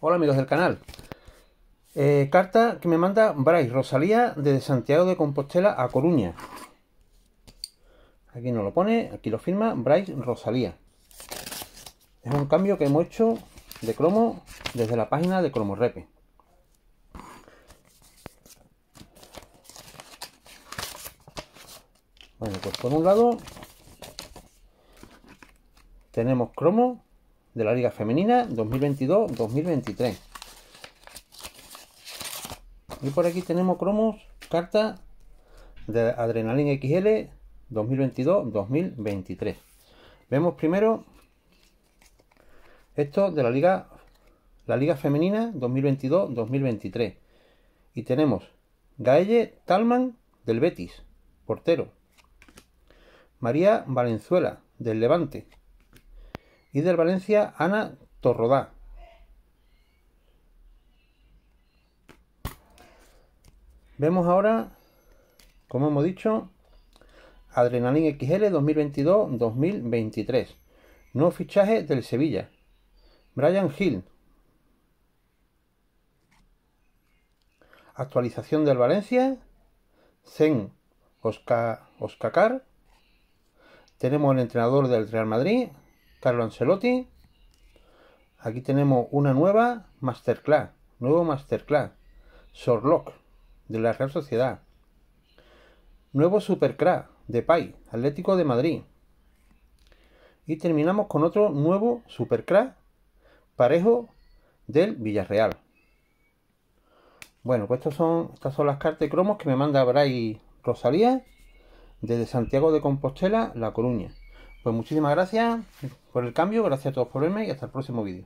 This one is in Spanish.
Hola amigos del canal. Eh, carta que me manda Bryce Rosalía desde Santiago de Compostela a Coruña. Aquí no lo pone, aquí lo firma Bryce Rosalía. Es un cambio que hemos hecho de cromo desde la página de Cromo Bueno, pues por un lado tenemos cromo de la Liga Femenina 2022-2023. Y por aquí tenemos cromos, carta de Adrenalin XL 2022-2023. Vemos primero esto de la Liga la Liga Femenina 2022-2023. Y tenemos Gaelle Talman del Betis, portero. María Valenzuela del Levante, del Valencia Ana Torrodá. Vemos ahora, como hemos dicho, Adrenalin XL 2022-2023. no fichaje del Sevilla. Brian Hill. Actualización del Valencia. Zen Oscar. Tenemos el entrenador del Real Madrid, Carlos Ancelotti. Aquí tenemos una nueva masterclass, nuevo masterclass. Sorlock, de la Real Sociedad. Nuevo supercrack, de Pai Atlético de Madrid. Y terminamos con otro nuevo supercrack, parejo del Villarreal. Bueno, pues estos son, estas son las cartas de cromos que me manda Bray Rosalía desde Santiago de Compostela, La Coruña. Pues muchísimas gracias por el cambio, gracias a todos por verme y hasta el próximo vídeo.